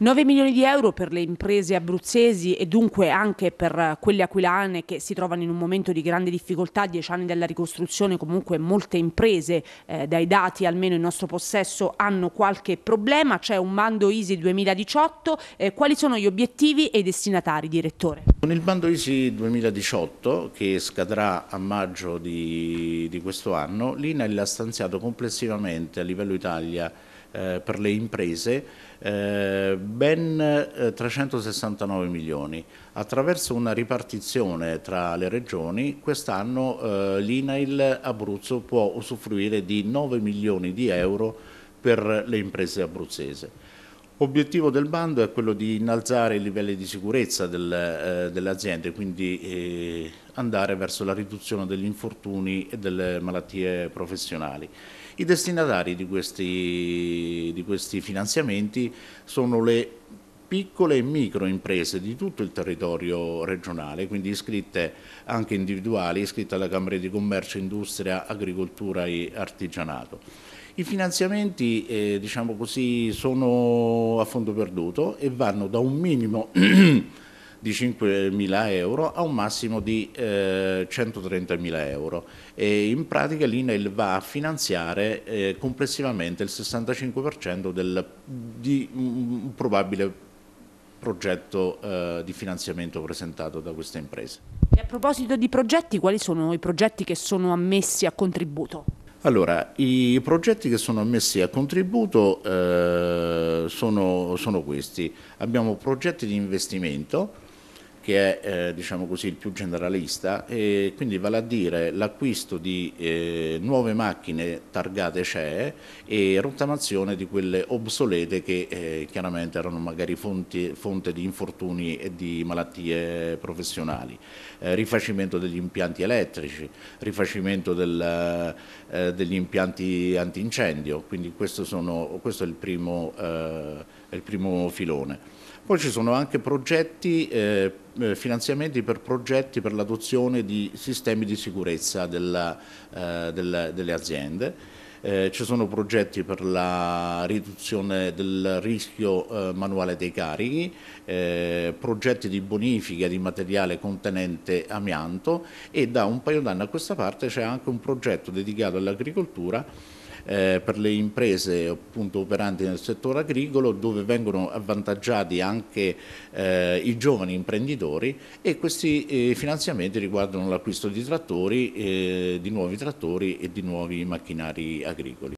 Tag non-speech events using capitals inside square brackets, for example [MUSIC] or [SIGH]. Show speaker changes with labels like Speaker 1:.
Speaker 1: 9 milioni di euro per le imprese abruzzesi e dunque anche per quelle aquilane che si trovano in un momento di grande difficoltà, dieci anni dalla ricostruzione, comunque molte imprese eh, dai dati almeno in nostro possesso hanno qualche problema, c'è un bando ISI 2018, eh, quali sono gli obiettivi e i destinatari direttore?
Speaker 2: Con il bando ISI 2018 che scadrà a maggio di, di questo anno, l'INAIL ha stanziato complessivamente a livello Italia eh, per le imprese, eh, ben 369 eh, milioni. Attraverso una ripartizione tra le regioni, quest'anno l'INAIL Abruzzo può usufruire di 9 milioni di euro per le imprese abruzzese. Obiettivo del bando è quello di innalzare i livelli di sicurezza del, eh, delle aziende, quindi eh, andare verso la riduzione degli infortuni e delle malattie professionali. I destinatari di questi, di questi finanziamenti sono le piccole e micro imprese di tutto il territorio regionale, quindi iscritte anche individuali, iscritte alla Camera di Commercio, Industria, Agricoltura e Artigianato. I finanziamenti eh, diciamo così, sono a fondo perduto e vanno da un minimo [CLEARS THROAT] di 5.000 euro a un massimo di eh, 130.000 euro e in pratica l'INAIL va a finanziare eh, complessivamente il 65% del, di un probabile progetto eh, di finanziamento presentato da questa impresa.
Speaker 1: E a proposito di progetti, quali sono i progetti che sono ammessi a contributo?
Speaker 2: Allora, i progetti che sono ammessi a contributo eh, sono, sono questi. Abbiamo progetti di investimento, che è eh, diciamo così, il più generalista, e quindi vale a dire l'acquisto di eh, nuove macchine targate CE e rottamazione di quelle obsolete che eh, chiaramente erano magari fonti, fonte di infortuni e di malattie professionali, eh, rifacimento degli impianti elettrici, rifacimento del, eh, degli impianti antincendio, quindi questo, sono, questo è, il primo, è, eh, il primo, filone. Poi ci sono anche progetti eh, finanziamenti per progetti per l'adozione di sistemi di sicurezza della, eh, della, delle aziende. Eh, ci sono progetti per la riduzione del rischio eh, manuale dei carichi, eh, progetti di bonifica di materiale contenente amianto e da un paio d'anni a questa parte c'è anche un progetto dedicato all'agricoltura eh, per le imprese appunto, operanti nel settore agricolo dove vengono avvantaggiati anche eh, i giovani imprenditori e questi eh, finanziamenti riguardano l'acquisto di trattori, eh, di nuovi trattori e di nuovi macchinari agricoli.